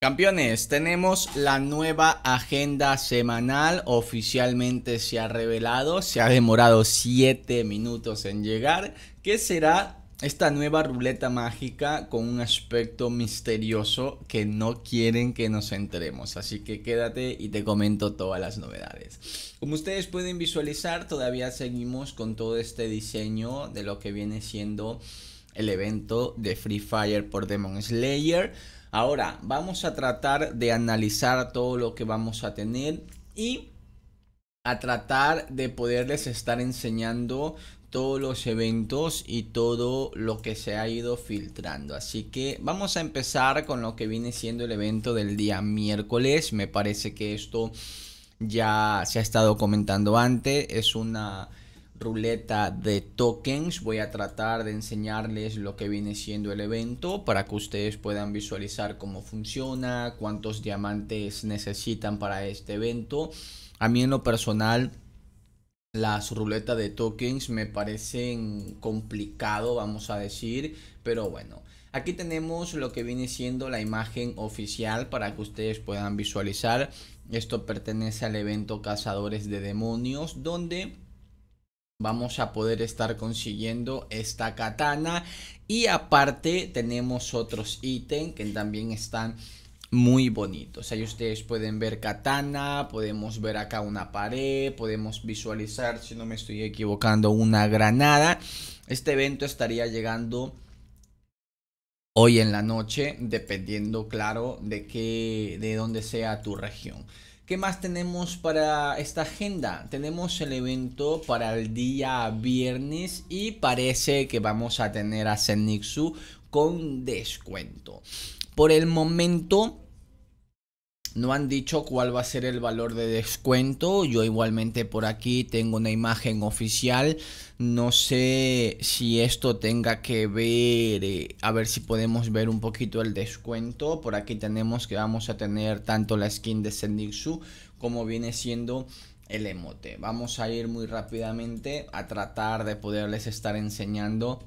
Campeones, tenemos la nueva agenda semanal, oficialmente se ha revelado, se ha demorado 7 minutos en llegar, que será esta nueva ruleta mágica con un aspecto misterioso que no quieren que nos entremos, así que quédate y te comento todas las novedades. Como ustedes pueden visualizar, todavía seguimos con todo este diseño de lo que viene siendo el evento de Free Fire por Demon Slayer Ahora, vamos a tratar de analizar todo lo que vamos a tener y a tratar de poderles estar enseñando todos los eventos y todo lo que se ha ido filtrando. Así que vamos a empezar con lo que viene siendo el evento del día miércoles. Me parece que esto ya se ha estado comentando antes. Es una ruleta de tokens. Voy a tratar de enseñarles lo que viene siendo el evento para que ustedes puedan visualizar cómo funciona, cuántos diamantes necesitan para este evento. A mí en lo personal las ruletas de tokens me parecen complicado, vamos a decir, pero bueno. Aquí tenemos lo que viene siendo la imagen oficial para que ustedes puedan visualizar. Esto pertenece al evento Cazadores de Demonios, donde vamos a poder estar consiguiendo esta katana y aparte tenemos otros ítems que también están muy bonitos ahí ustedes pueden ver katana podemos ver acá una pared podemos visualizar si no me estoy equivocando una granada este evento estaría llegando hoy en la noche dependiendo claro de qué, de dónde sea tu región ¿Qué más tenemos para esta agenda? Tenemos el evento para el día viernes y parece que vamos a tener a Zenixu con descuento. Por el momento no han dicho cuál va a ser el valor de descuento. Yo igualmente por aquí tengo una imagen oficial. No sé si esto tenga que ver. Eh, a ver si podemos ver un poquito el descuento. Por aquí tenemos que vamos a tener tanto la skin de Sendixu como viene siendo el emote. Vamos a ir muy rápidamente a tratar de poderles estar enseñando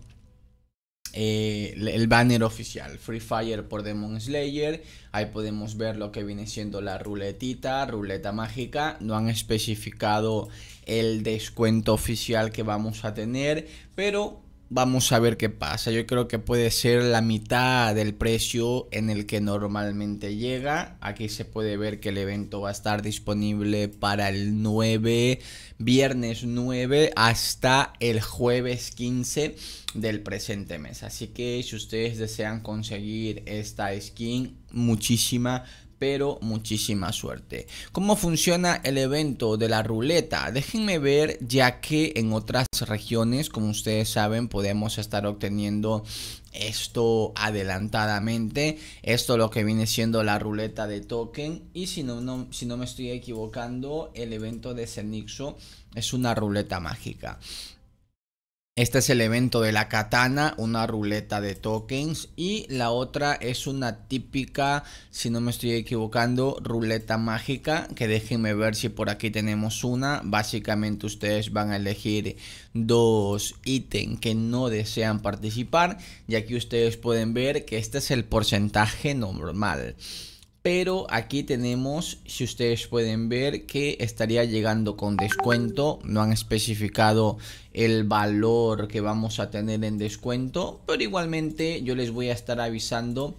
eh, el banner oficial Free Fire por Demon Slayer. Ahí podemos ver lo que viene siendo la ruletita, ruleta mágica. No han especificado el descuento oficial que vamos a tener, pero vamos a ver qué pasa. Yo creo que puede ser la mitad del precio en el que normalmente llega. Aquí se puede ver que el evento va a estar disponible para el 9, viernes 9 hasta el jueves 15 del presente mes. Así que si ustedes desean conseguir esta skin, muchísima, pero muchísima suerte. ¿Cómo funciona el evento de la ruleta? Déjenme ver ya que en otras regiones, como ustedes saben, podemos estar obteniendo esto adelantadamente. Esto lo que viene siendo la ruleta de token. Y si no, si no me estoy equivocando, el evento de Cenixo es una ruleta mágica. Este es el evento de la katana, una ruleta de tokens. Y la otra es una típica, si no me estoy equivocando, ruleta mágica. Que déjenme ver si por aquí tenemos una. Básicamente ustedes van a elegir dos ítems que no desean participar. Y aquí ustedes pueden ver que este es el porcentaje normal pero aquí tenemos, si ustedes pueden ver, que estaría llegando con descuento. No han especificado el valor que vamos a tener en descuento, pero igualmente yo les voy a estar avisando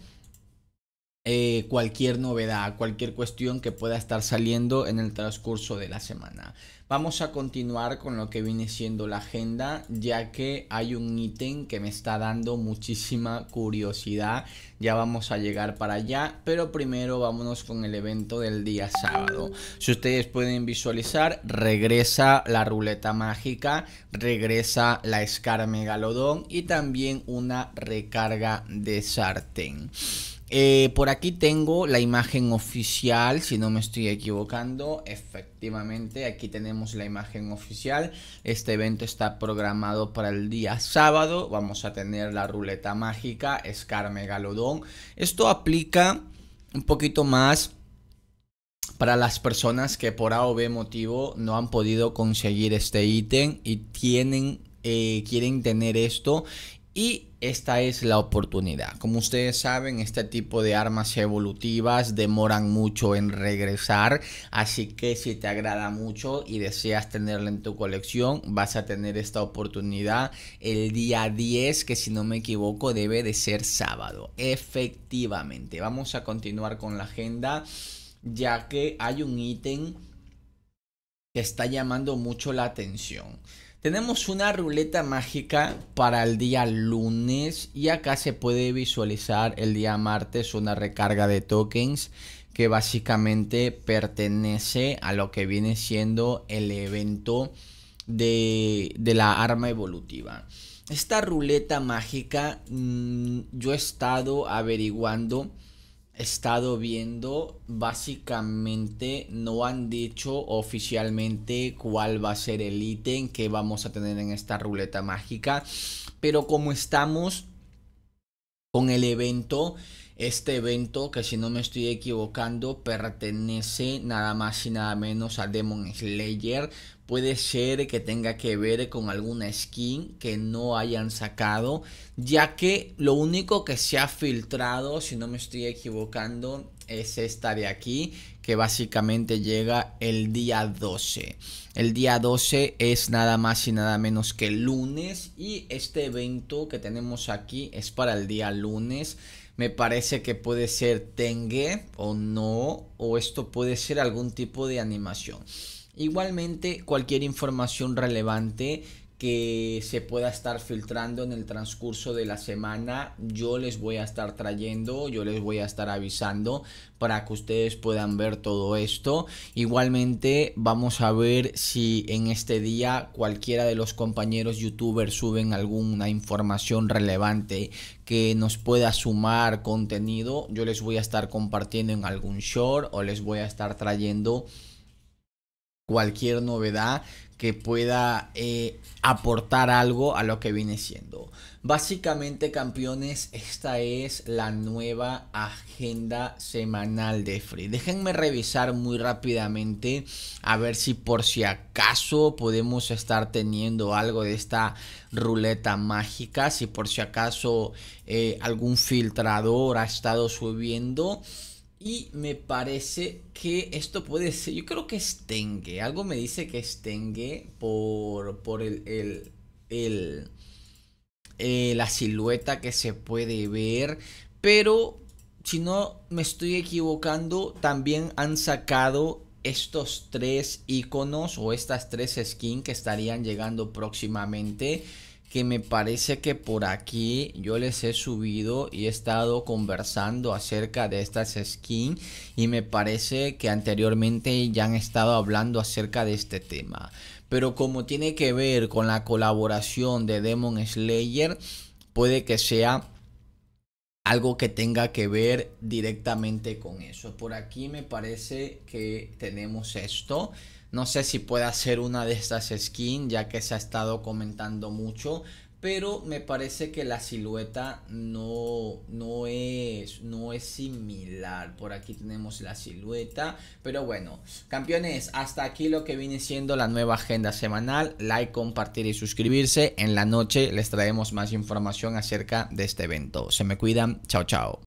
eh, cualquier novedad, cualquier cuestión que pueda estar saliendo en el transcurso de la semana. Vamos a continuar con lo que viene siendo la agenda, ya que hay un ítem que me está dando muchísima curiosidad. Ya vamos a llegar para allá, pero primero vámonos con el evento del día sábado. Si ustedes pueden visualizar, regresa la ruleta mágica, regresa la Scar Megalodón y también una recarga de sartén. Eh, por aquí tengo la imagen oficial, si no me estoy equivocando. Efectivamente, aquí tenemos la imagen oficial. Este evento está programado para el día sábado. Vamos a tener la ruleta mágica, Scar Megalodón. Esto aplica un poquito más para las personas que por A o B motivo no han podido conseguir este ítem y tienen eh, quieren tener esto y esta es la oportunidad. Como ustedes saben, este tipo de armas evolutivas demoran mucho en regresar, así que si te agrada mucho y deseas tenerla en tu colección, vas a tener esta oportunidad el día 10, que si no me equivoco debe de ser sábado. Efectivamente, vamos a continuar con la agenda, ya que hay un ítem que está llamando mucho la atención. Tenemos una ruleta mágica para el día lunes y acá se puede visualizar el día martes una recarga de tokens que básicamente pertenece a lo que viene siendo el evento de, la arma evolutiva. Esta ruleta mágica mm, yo he estado averiguando estado viendo, básicamente no han dicho oficialmente cuál va a ser el ítem que vamos a tener en esta ruleta mágica, pero como estamos con el evento, este evento, que si no me estoy equivocando, pertenece nada más y nada menos a Demon Slayer. Puede ser que tenga que ver con alguna skin que no hayan sacado, ya que lo único que se ha filtrado, si no me estoy equivocando, es esta de aquí, que básicamente llega el día 12. El día 12 es nada más y nada menos que el lunes y este evento que tenemos aquí es para el día lunes me parece que puede ser tengue o no, o esto puede ser algún tipo de animación. Igualmente, cualquier información relevante que se pueda estar filtrando en el transcurso de la semana. Yo les voy a estar trayendo, yo les voy a estar avisando para que ustedes puedan ver todo esto. Igualmente vamos a ver si en este día cualquiera de los compañeros youtubers suben alguna información relevante que nos pueda sumar contenido. Yo les voy a estar compartiendo en algún short o les voy a estar trayendo cualquier novedad que pueda eh, aportar algo a lo que viene siendo. Básicamente, campeones, esta es la nueva agenda semanal de Free. Déjenme revisar muy rápidamente a ver si por si acaso podemos estar teniendo algo de esta ruleta mágica, si por si acaso eh, algún filtrador ha estado subiendo. Y me parece que esto puede ser. Yo creo que es Tengue. Algo me dice que es Tengue por, por el, el, eh, la silueta que se puede ver. Pero si no me estoy equivocando, también han sacado estos tres iconos o estas tres skins que estarían llegando próximamente que me parece que por aquí yo les he subido y he estado conversando acerca de estas skins y me parece que anteriormente ya han estado hablando acerca de este tema. Pero como tiene que ver con la colaboración de Demon Slayer, puede que sea algo que tenga que ver directamente con eso. Por aquí me parece que tenemos esto. No sé si pueda ser una de estas skins, ya que se ha estado comentando mucho. Pero me parece que la silueta no, no, es, no es similar. Por aquí tenemos la silueta. Pero bueno, campeones, hasta aquí lo que viene siendo la nueva agenda semanal. Like, compartir y suscribirse. En la noche les traemos más información acerca de este evento. Se me cuidan. Chao, chao.